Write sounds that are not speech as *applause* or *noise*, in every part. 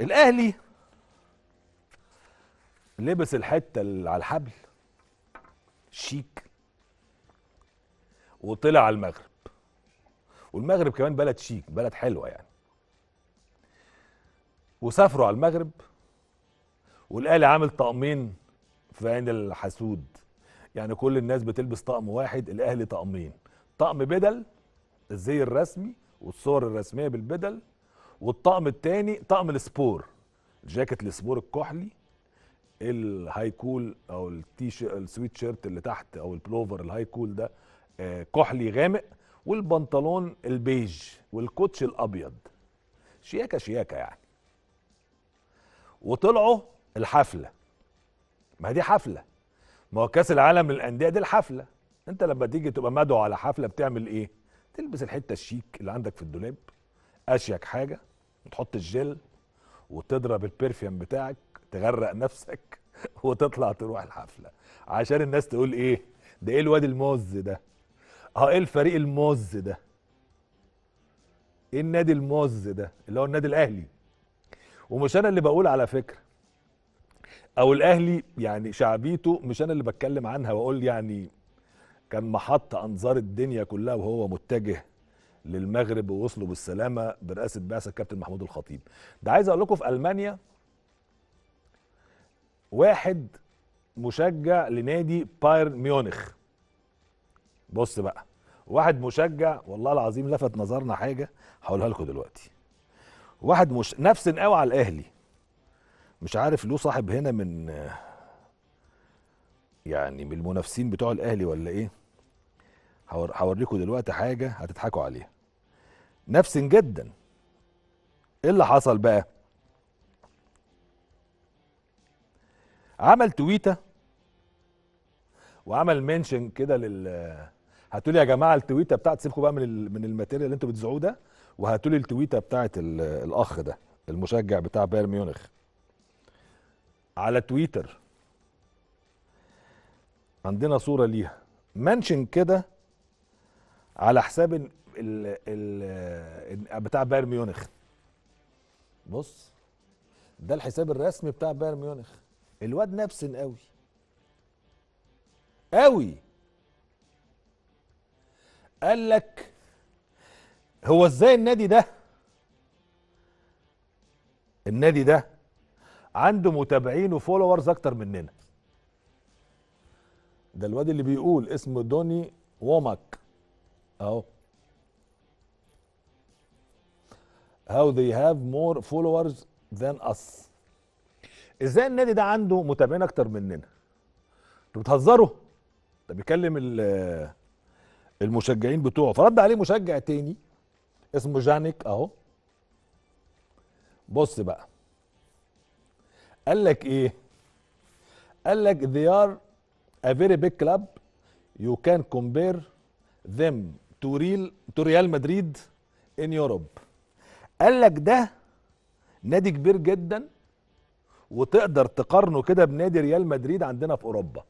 الاهلي لبس الحته اللي على الحبل شيك وطلع على المغرب والمغرب كمان بلد شيك بلد حلوه يعني وسافروا على المغرب والاهلي عامل طقمين في عين الحسود يعني كل الناس بتلبس طقم واحد الاهلي طقمين طقم بدل الزي الرسمي والصور الرسميه بالبدل والطقم الثاني طقم السبور جاكيت السبور الكحلي الهاي كول او التي السويت شيرت اللي تحت او البلوفر الهاي كول ده آه، كحلي غامق والبنطلون البيج والكوتش الابيض شياكه شياكه يعني وطلعوا الحفله ما دي حفله ما هو كاس العالم للانديه دي الحفله انت لما تيجي تبقى مدعو على حفله بتعمل ايه تلبس الحته الشيك اللي عندك في الدولاب اشيك حاجه وتحط الجل وتضرب البرفيوم بتاعك تغرق نفسك *laughs* وتطلع تروح الحفله عشان الناس تقول ايه ده ايه الواد الموز ده اه ايه الفريق الموز ده ايه النادي الموز ده اللي هو النادي الاهلي ومش انا اللي بقول على فكره او الاهلي يعني شعبيته مش انا اللي بتكلم عنها واقول يعني كان محط انظار الدنيا كلها وهو متجه للمغرب ووصلوا بالسلامه برئاسه بعثه الكابتن محمود الخطيب ده عايز اقول لكم في المانيا واحد مشجع لنادي بايرن ميونخ بص بقى واحد مشجع والله العظيم لفت نظرنا حاجه هقولها لكم دلوقتي واحد مش نفس قوي على الاهلي مش عارف له صاحب هنا من يعني من المنافسين بتوع الاهلي ولا ايه هوريكم دلوقتي حاجه هتضحكوا عليها نفس جدا ايه اللي حصل بقى عمل تويته وعمل منشن كده لل هاتوا لي يا جماعه التويته بتاعت سيبكم بقى من من الماتيريال اللي انتوا بتزعوه ده وهاتوا لي التويته بتاعت الاخ ده المشجع بتاع بايرن ميونخ على تويتر عندنا صوره ليها منشن كده على حساب ال ال آه، بتاع بايرن ميونخ بص ده الحساب الرسمي بتاع بايرن ميونخ الواد نفسن قوي قوي قال لك هو ازاي النادي ده النادي ده عنده متابعين وفولورز اكتر مننا ده الواد اللي بيقول اسمه دوني وومك اهو how they have more followers than us ازاي النادي ده عنده متابعين اكتر مننا انتوا بتهزروا ده بيكلم المشجعين بتوعه فرد عليه مشجع تاني اسمه جانيك اهو بص بقى قال لك ايه قال لك they are a very big club you can compare them to real to Real Madrid in Europe قال لك ده نادي كبير جدا وتقدر تقارنه كده بنادي ريال مدريد عندنا في اوروبا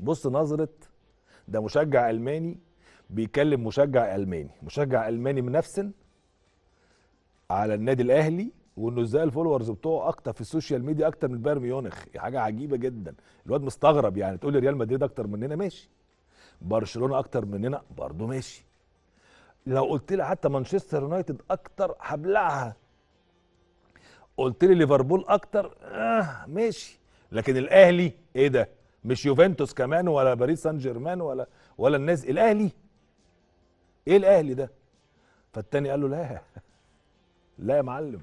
بص نظره ده مشجع الماني بيكلم مشجع الماني مشجع الماني منفسن على النادي الاهلي وانه ازاي الفولورز بتوعه اكتر في السوشيال ميديا اكتر من بايرن ميونخ حاجه عجيبه جدا الواد مستغرب يعني تقول لي ريال مدريد اكتر مننا ماشي برشلونه اكتر مننا برضه ماشي لو قلت لي حتى مانشستر يونايتد اكتر هبلعها قلت لي ليفربول اكتر آه ماشي لكن الاهلي ايه ده مش يوفنتوس كمان ولا باريس سان جيرمان ولا ولا الناس الاهلي ايه الاهلي ده فالتاني قال له لا لا يا معلم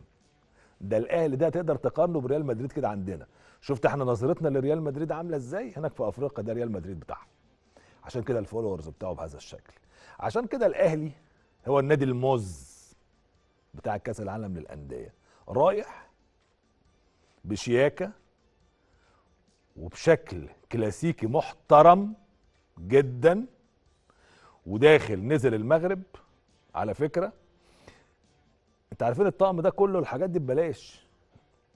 ده الاهلي ده تقدر تقارنه بريال مدريد كده عندنا شفت احنا نظرتنا لريال مدريد عامله ازاي هناك في افريقيا ده ريال مدريد بتاعهم عشان كده الفولورز بتاعه بهذا الشكل عشان كده الاهلي هو النادي الموز بتاع كاس العالم للانديه رايح بشياكه وبشكل كلاسيكي محترم جدا وداخل نزل المغرب على فكره انت عارفين الطقم ده كله الحاجات دي ببلاش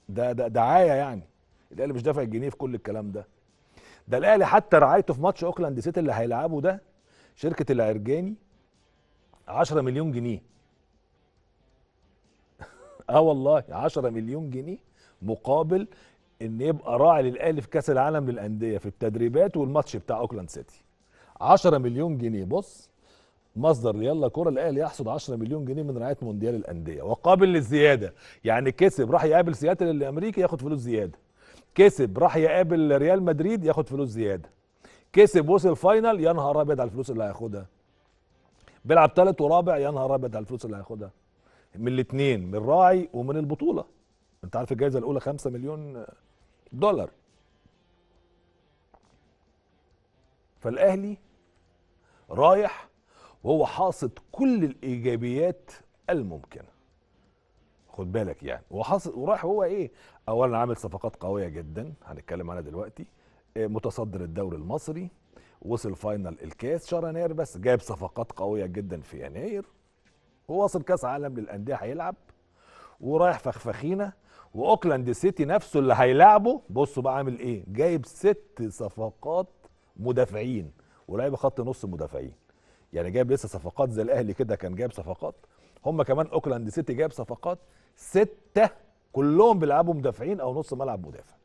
ده ده دعايه يعني الاهلي مش دافع الجنيه في كل الكلام ده ده الاهلي حتى رعايته في ماتش اوكلاند سيتي اللي هيلعبه ده شركه العرجاني 10 مليون جنيه *laughs* اه والله 10 مليون جنيه مقابل ان يبقى راعي للاهلي في كاس العالم للانديه في التدريبات والماتش بتاع اوكلاند سيتي 10 مليون جنيه بص مصدر يلا كره الاهلي يحصد 10 مليون جنيه من رعايه مونديال الانديه وقابل للزياده يعني كسب راح يقابل سياتل الامريكي ياخد فلوس زياده كسب راح يقابل ريال مدريد ياخد فلوس زياده كسب وصل فاينل يا نهار ابيض على الفلوس اللي هياخدها بيلعب ثالث ورابع يا نهار ابيض على الفلوس اللي هياخدها من الاثنين من الراعي ومن البطوله انت عارف الجائزه الاولى 5 مليون دولار فالاهلي رايح وهو حاصد كل الايجابيات الممكنه خد بالك يعني وحاصد ورايح هو ايه اولا عامل صفقات قويه جدا هنتكلم عنها دلوقتي آه، متصدر الدوري المصري وصل فاينل الكاس شهر يناير بس جايب صفقات قويه جدا في يناير وواصل كاس عالم للانديه هيلعب ورايح فخفخينا واوكلاند سيتي نفسه اللي هيلاعبه بصوا بقى عامل ايه جايب ست صفقات مدافعين ولاعيبه خط نص مدافعين يعني جايب لسه صفقات زي الاهلي كده كان جايب صفقات هم كمان اوكلاند سيتي جايب صفقات سته كلهم بيلعبوا مدافعين او نص ملعب مدافع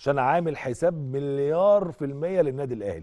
عشان عامل حساب مليار في المية للنادي الأهلي